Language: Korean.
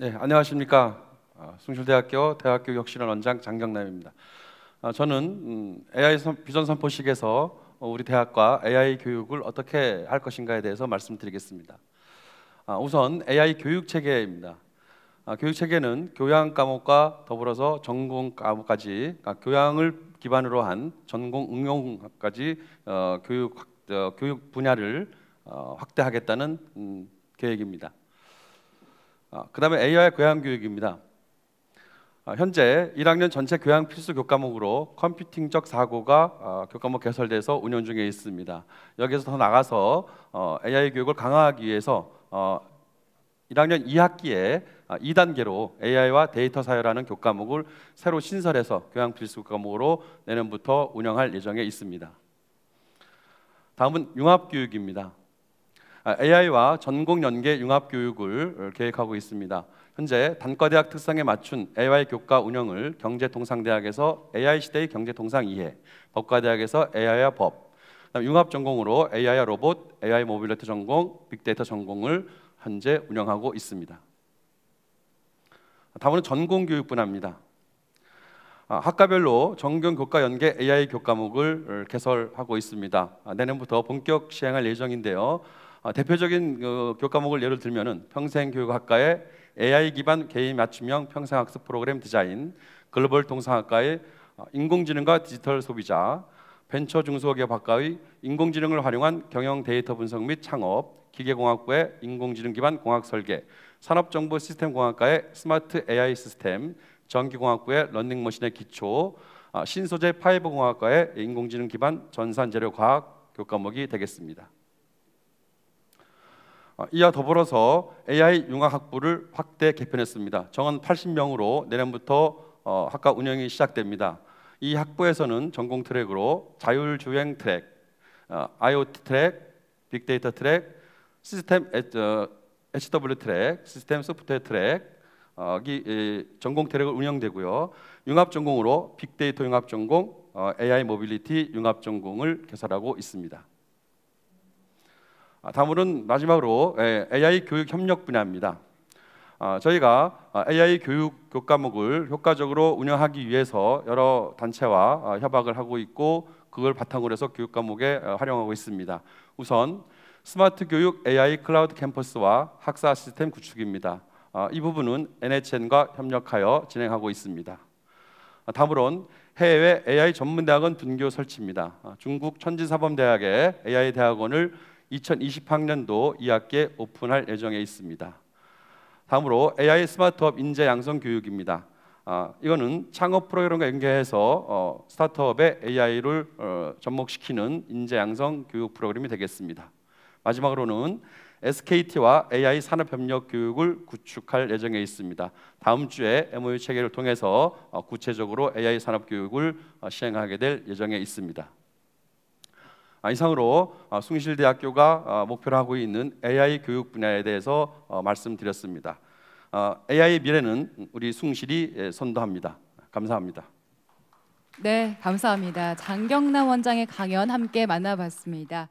네, 안녕하십니까. 아, 숭실대학교 대학교 혁신원 원장 장경남입니다. 아, 저는 AI 음, 비전 선포식에서 우리 대학과 AI 교육을 어떻게 할 것인가에 대해서 말씀드리겠습니다. 아, 우선 AI 교육 체계입니다. 교육 체계는 교양 과목과 더불어서 전공 과목까지 교양을 기반으로 한 전공 응용까지 어, 교육 어, 교육 분야를 어, 확대하겠다는 음, 계획입니다. 아, 그 다음에 AI 교양 교육입니다. 아, 현재 1학년 전체 교양 필수 교과목으로 컴퓨팅적 사고가 아, 교과목 개설돼서 운영 중에 있습니다. 여기서 더 나가서 어, AI 교육을 강화하기 위해서 1학년 어, 2학기에 2단계로 AI와 데이터 사회라는 교과목을 새로 신설해서 교양 필수 과목으로 내년부터 운영할 예정에 있습니다. 다음은 융합 교육입니다. 아, AI와 전공 연계 융합 교육을 어, 계획하고 있습니다. 현재 단과대학 특성에 맞춘 AI 교과 운영을 경제통상대학에서 AI 시대의 경제통상 이해, 법과대학에서 AI와 법, 융합 전공으로 AI와 로봇, AI 모빌리티 전공, 빅데이터 전공을 현재 운영하고 있습니다. 다음은 전공 교육 분야입니다. 아, 학과별로 전공 교과 연계 AI 교과목을 어, 개설하고 있습니다. 아, 내년부터 본격 시행할 예정인데요. 어, 대표적인 어, 그 교과목을 예를 들면은 평생교육학과의 AI 기반 개인 맞춤형 평생학습 프로그램 디자인, 글로벌 동상학과의 어, 인공지능과 디지털 소비자, 벤처 중소기업학과의 인공지능을 활용한 경영 데이터 분석 및 창업, 기계공학부의 인공지능 기반 공학 설계, 산업정보 시스템 공학과의 스마트 AI 시스템, 전기공학부의 런닝머신의 기초, 어, 신소재 파이브 공학과의 인공지능 기반 전산재료과학 교과목이 되겠습니다. 어, 이와 더불어서 AI 융합학부를 확대 개편했습니다. 정원 80명으로 내년부터 어, 학과 운영이 시작됩니다. 이 학부에서는 전공 트랙으로 자율주행 트랙, 어, IoT 트랙, 빅데이터 트랙, 시스템 HW 트랙, 시스템 소프트웨어 트랙, 이, 전공 트랙을 운영되고요. 융합 전공으로 빅데이터 융합 전공, AI 모빌리티 융합 전공을 개설하고 있습니다. 아, 다음은 마지막으로 예, AI 교육 협력 분야입니다. 아, 저희가 아, AI 교육 교과목을 효과적으로 운영하기 위해서 여러 단체와 협약을 하고 있고 그걸 바탕으로 해서 교육 과목에 어, 활용하고 있습니다. 우선 스마트 교육 AI 클라우드 캠퍼스와 학사 시스템 구축입니다. 이 부분은 NHN과 협력하여 진행하고 있습니다. 다음으론 해외 AI 전문대학원 분교 설치입니다. 중국 천진사범대학의 AI 대학원을 2020학년도 2학기에 오픈할 예정에 있습니다. 다음으로 AI 스마트업 인재 양성 교육입니다. 아, 이거는 창업 프로그램과 연계해서 어, 스타트업의 AI를 어, 접목시키는 인재 양성 교육 프로그램이 되겠습니다. 마지막으로는 SKT와 AI 산업 협력 교육을 구축할 예정에 있습니다. 다음 주에 MOU 체계를 통해서 어, 구체적으로 AI 산업 교육을 어, 시행하게 될 예정에 있습니다. 아, 이상으로 아, 숭실대학교가 아, 목표로 하고 있는 AI 교육 분야에 대해서 어, 말씀드렸습니다. AI의 미래는 우리 숭실이 예, 선도합니다. 감사합니다. 네, 감사합니다. 장경남 원장의 강연 함께 만나봤습니다.